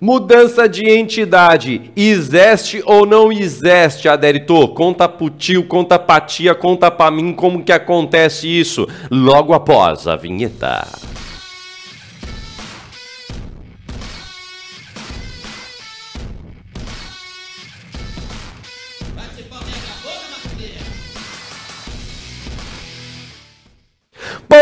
Mudança de entidade. Existe ou não existe, Aderitor? Conta pro tio, conta pra tia, conta pra mim como que acontece isso. Logo após a vinheta.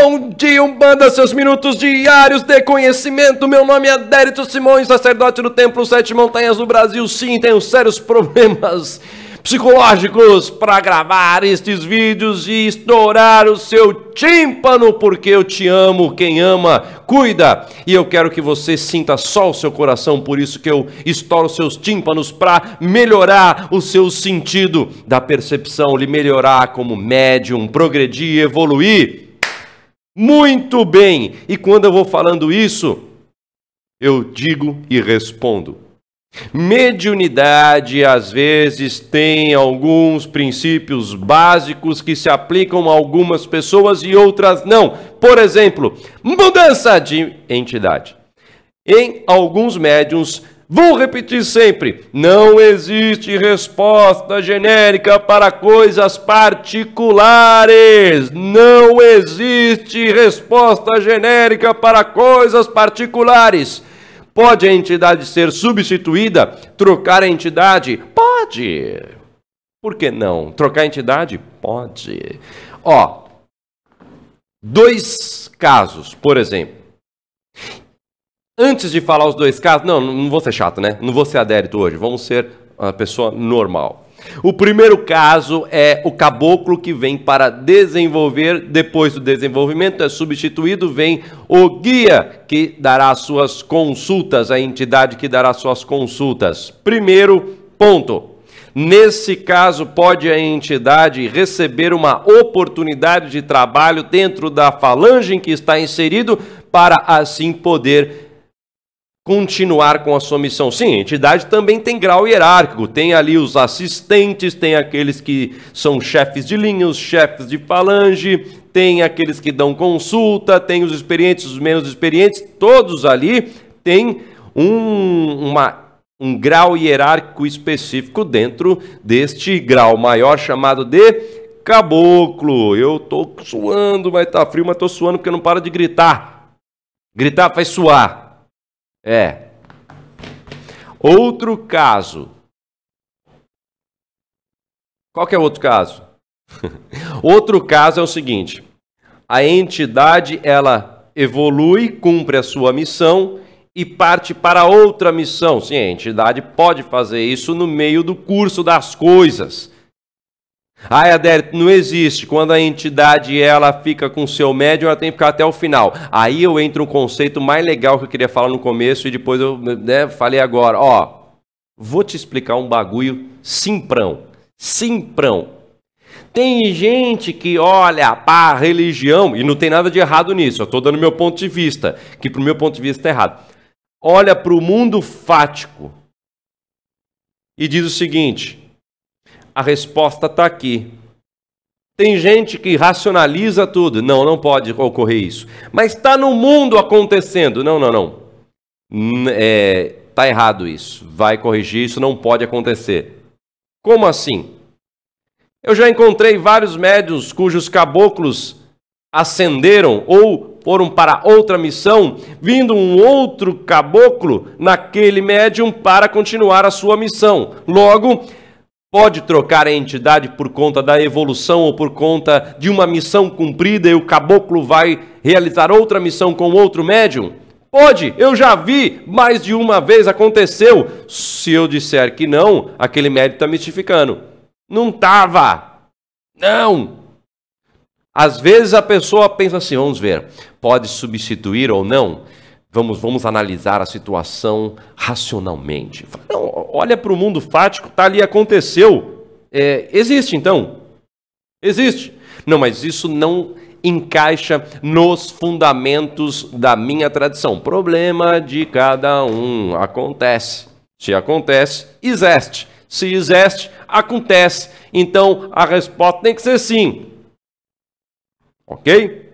Conexão de Umbanda, seus minutos diários de conhecimento. Meu nome é Dérito Simões, sacerdote do Templo Sete Montanhas do Brasil. Sim, tenho sérios problemas psicológicos para gravar estes vídeos e estourar o seu tímpano, porque eu te amo, quem ama, cuida. E eu quero que você sinta só o seu coração, por isso que eu estouro seus tímpanos para melhorar o seu sentido da percepção, lhe melhorar como médium, progredir, evoluir. Muito bem! E quando eu vou falando isso, eu digo e respondo. Mediunidade às vezes tem alguns princípios básicos que se aplicam a algumas pessoas e outras não. Por exemplo, mudança de entidade. Em alguns médiums Vou repetir sempre: não existe resposta genérica para coisas particulares. Não existe resposta genérica para coisas particulares. Pode a entidade ser substituída? Trocar a entidade? Pode. Por que não? Trocar a entidade? Pode. Ó, dois casos, por exemplo. Antes de falar os dois casos, não, não vou ser chato, né? Não vou ser adérito hoje, vamos ser uma pessoa normal. O primeiro caso é o caboclo que vem para desenvolver, depois do desenvolvimento é substituído, vem o guia que dará suas consultas, a entidade que dará suas consultas. Primeiro ponto. Nesse caso, pode a entidade receber uma oportunidade de trabalho dentro da falange em que está inserido para assim poder continuar com a sua missão. Sim, a entidade também tem grau hierárquico, tem ali os assistentes, tem aqueles que são chefes de linha, os chefes de falange, tem aqueles que dão consulta, tem os experientes, os menos experientes, todos ali têm um, uma, um grau hierárquico específico dentro deste grau maior chamado de caboclo. Eu tô suando, vai estar tá frio, mas tô suando porque não para de gritar. Gritar faz suar. É. Outro caso. Qual que é o outro caso? outro caso é o seguinte: a entidade ela evolui, cumpre a sua missão e parte para outra missão. Sim, a entidade pode fazer isso no meio do curso das coisas. Ah, Adérito, não existe. Quando a entidade ela fica com o seu médium, ela tem que ficar até o final. Aí eu entro um conceito mais legal que eu queria falar no começo e depois eu né, falei agora. Ó, vou te explicar um bagulho simprão. Simprão. Tem gente que olha para a religião, e não tem nada de errado nisso, eu estou dando meu ponto de vista, que para o meu ponto de vista está errado. Olha para o mundo fático e diz o seguinte: a resposta está aqui. Tem gente que racionaliza tudo. Não, não pode ocorrer isso. Mas está no mundo acontecendo. Não, não, não. É, tá errado isso. Vai corrigir isso. Não pode acontecer. Como assim? Eu já encontrei vários médios cujos caboclos ascenderam ou foram para outra missão, vindo um outro caboclo naquele médium para continuar a sua missão. Logo, Pode trocar a entidade por conta da evolução ou por conta de uma missão cumprida e o caboclo vai realizar outra missão com outro médium? Pode, eu já vi, mais de uma vez aconteceu. Se eu disser que não, aquele médium está mistificando. Não tava. Não. Às vezes a pessoa pensa assim, vamos ver, pode substituir ou não. Vamos, vamos analisar a situação racionalmente. Não, olha para o mundo fático, tá ali, aconteceu. É, existe então? Existe. Não, mas isso não encaixa nos fundamentos da minha tradição. Problema de cada um. Acontece. Se acontece, existe. Se existe, acontece. Então a resposta tem que ser sim. Ok?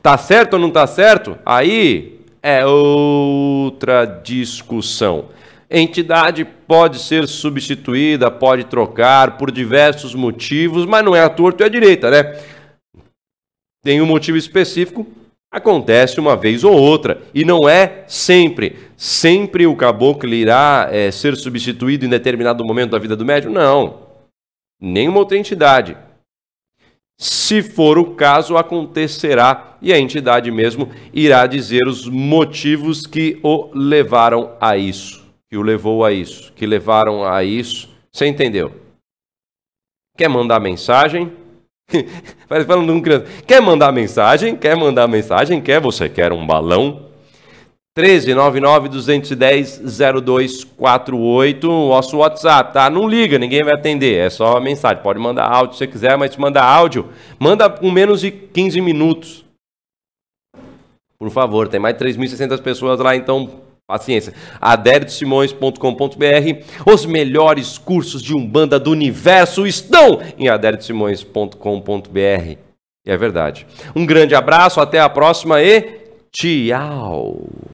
Tá certo ou não tá certo? Aí é outra discussão. Entidade pode ser substituída, pode trocar por diversos motivos, mas não é a torto e é a direita, né? Tem um motivo específico, acontece uma vez ou outra, e não é sempre. Sempre o caboclo irá é, ser substituído em determinado momento da vida do médium? Não. Nenhuma outra entidade. Se for o caso, acontecerá e a entidade mesmo irá dizer os motivos que o levaram a isso, que o levou a isso, que levaram a isso. Você entendeu? Quer mandar mensagem? Vai falando um criança. Quer mandar mensagem? Quer mandar mensagem? Quer? Você quer um balão? 1399-210-0248, nosso WhatsApp, tá? Não liga, ninguém vai atender, é só mensagem. Pode mandar áudio se você quiser, mas manda áudio, manda com menos de 15 minutos. Por favor, tem mais de 3.600 pessoas lá, então paciência. aderedosimões.com.br Os melhores cursos de Umbanda do universo estão em E É verdade. Um grande abraço, até a próxima e tchau!